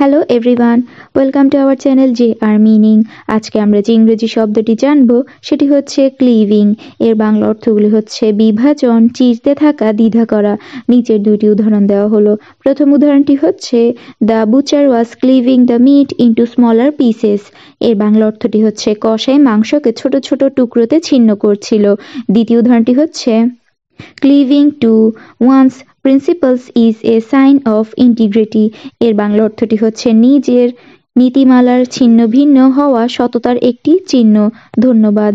hello everyone welcome to our channel J R meaning আজকে আমরা যে ইংরেজি শব্দটি জানব সেটি হচ্ছে ক্লিভিং এর বাংলা অর্থগুলি হচ্ছে বিভাজন চিরতে থাকা দ্বিধা করা নিচের দুটি উদাহরণ দেওয়া হলো প্রথম উদাহরণটি হচ্ছে the butcher was cleaving the meat into smaller pieces এর বাংলা অর্থটি হচ্ছে কষায় মাংসকে ছোট ছোট টুকরোতে ছিন্ন করছিল দ্বিতীয় উদাহরণটি হচ্ছে cleaving to one's principles is a sign of integrity এর বাংলা অর্থটি হচ্ছে নিজের নীতিমালার ছিন্ন ভিন্ন হওয়া সততার একটি চিহ্ন ধন্যবাদ